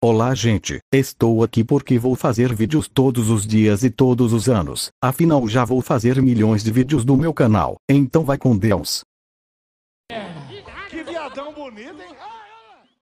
Olá gente, estou aqui porque vou fazer vídeos todos os dias e todos os anos, afinal já vou fazer milhões de vídeos do meu canal, então vai com Deus. Que viadão bonito, hein?